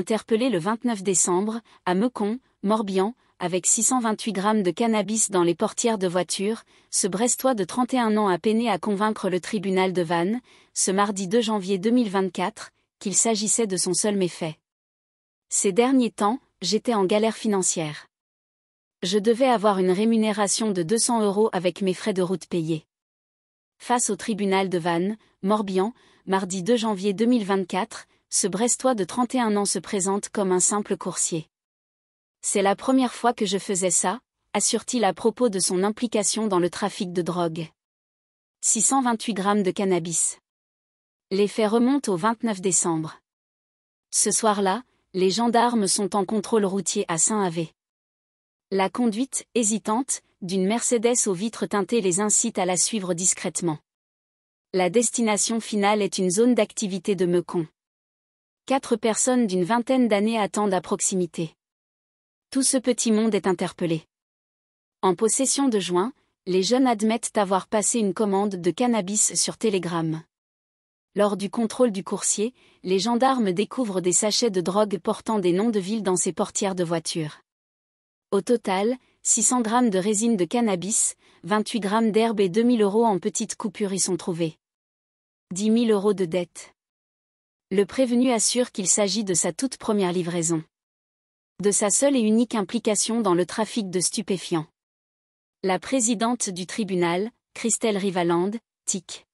interpellé le 29 décembre, à Mecon, Morbihan, avec 628 grammes de cannabis dans les portières de voiture, ce Brestois de 31 ans a peiné à convaincre le tribunal de Vannes, ce mardi 2 janvier 2024, qu'il s'agissait de son seul méfait. Ces derniers temps, j'étais en galère financière. Je devais avoir une rémunération de 200 euros avec mes frais de route payés. Face au tribunal de Vannes, Morbihan, mardi 2 janvier 2024, ce Brestois de 31 ans se présente comme un simple coursier. C'est la première fois que je faisais ça, assure-t-il à propos de son implication dans le trafic de drogue. 628 grammes de cannabis. Les faits remontent au 29 décembre. Ce soir-là, les gendarmes sont en contrôle routier à Saint-Avé. La conduite, hésitante, d'une Mercedes aux vitres teintées les incite à la suivre discrètement. La destination finale est une zone d'activité de Mecon quatre personnes d'une vingtaine d'années attendent à proximité. Tout ce petit monde est interpellé. En possession de joints, les jeunes admettent avoir passé une commande de cannabis sur Telegram. Lors du contrôle du coursier, les gendarmes découvrent des sachets de drogue portant des noms de villes dans ses portières de voiture. Au total, 600 g de résine de cannabis, 28 grammes d'herbe et 2000 euros en petites coupures y sont trouvés. 10 000 euros de dette le prévenu assure qu'il s'agit de sa toute première livraison. De sa seule et unique implication dans le trafic de stupéfiants. La présidente du tribunal, Christelle Rivaland, TIC.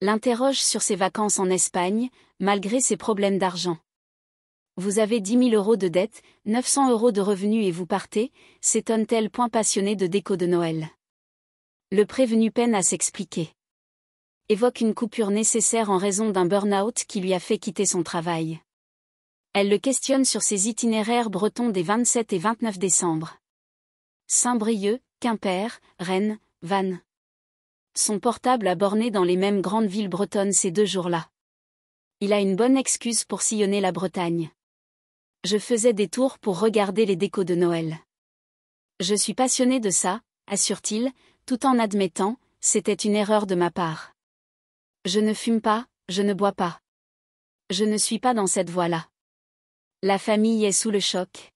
L'interroge sur ses vacances en Espagne, malgré ses problèmes d'argent. Vous avez 10 000 euros de dette, 900 euros de revenus et vous partez, s'étonne-t-elle point passionné de déco de Noël. Le prévenu peine à s'expliquer évoque une coupure nécessaire en raison d'un burn-out qui lui a fait quitter son travail. Elle le questionne sur ses itinéraires bretons des 27 et 29 décembre. Saint-Brieuc, Quimper, Rennes, Vannes. Son portable a borné dans les mêmes grandes villes bretonnes ces deux jours-là. Il a une bonne excuse pour sillonner la Bretagne. Je faisais des tours pour regarder les décos de Noël. Je suis passionné de ça, assure-t-il, tout en admettant, c'était une erreur de ma part. Je ne fume pas, je ne bois pas. Je ne suis pas dans cette voie-là. La famille est sous le choc.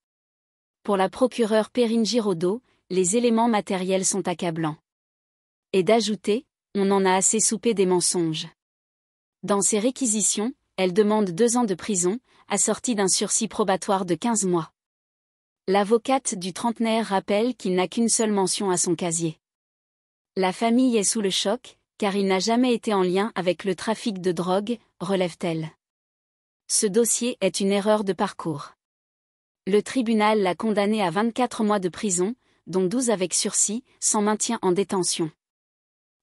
Pour la procureure Perrine Giraudot, les éléments matériels sont accablants. Et d'ajouter, on en a assez soupé des mensonges. Dans ses réquisitions, elle demande deux ans de prison, assortie d'un sursis probatoire de 15 mois. L'avocate du trentenaire rappelle qu'il n'a qu'une seule mention à son casier. La famille est sous le choc, car il n'a jamais été en lien avec le trafic de drogue, relève-t-elle. Ce dossier est une erreur de parcours. Le tribunal l'a condamné à 24 mois de prison, dont 12 avec sursis, sans maintien en détention.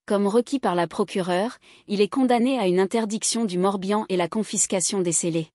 Comme requis par la procureure, il est condamné à une interdiction du Morbihan et la confiscation des scellés.